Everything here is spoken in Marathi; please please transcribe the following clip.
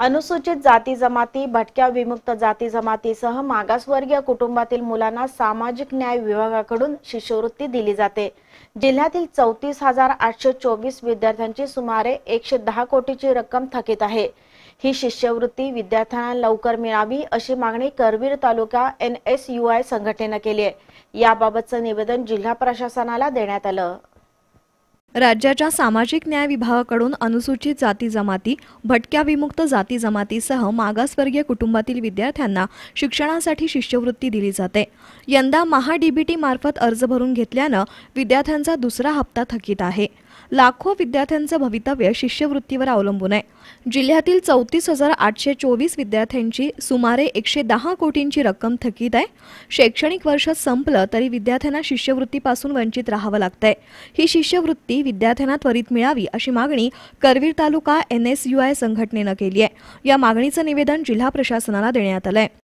अनुसूचित जाती जमाती भटक्या विमुक्त जाती जमातीसह मागासवर्गीय कुटुंबातील मुलांना सामाजिक न्याय विभागाकडून शिष्यवृत्ती दिली जाते जिल्ह्यातील चौतीस हजार आठशे चोवीस विद्यार्थ्यांची सुमारे एकशे दहा कोटीची रक्कम थकीत आहे ही शिष्यवृत्ती विद्यार्थ्यांना लवकर मिळावी अशी मागणी Karveer taluka N S U I संघटनेनं केली आहे याबाबतचं निवेदन जिल्हा प्रशासनाला देण्यात आलं राज्याच्या सामाजिक न्याय विभागाकडून अनुसूचित जाती जमाती भटक्या विमुक्त जाती जमातीसह मागासवर्गीय कुटुंबातील विद्यार्थ्यांना शिक्षणासाठी शिष्यवृत्ती दिली जाते यंदा महा डीबीटी मार्फत अर्ज भरून घेतल्यानं विद्यार्थ्यांचा दुसरा हप्ता थकीत आहे लाखो विद्यार्थ्यांचं भवितव्य शिष्यवृत्तीवर अवलंबून आहे जिल्ह्यातील चौतीस हजार आठशे चोवीस विद्यार्थ्यांची सुमारे एकशे दहा कोटींची रक्कम थकीत आहे शैक्षणिक वर्ष संपलं तरी विद्यार्थ्यांना शिष्यवृत्तीपासून वंचित राहावं लागतंय ही शिष्यवृत्ती विद्यार्थ्यांना त्वरित मिळावी अशी मागणी Karveer taluka N S U I संघटनेनं केली आहे या मागणीचं निवेदन जिल्हा प्रशासनाला देण्यात आलं आहे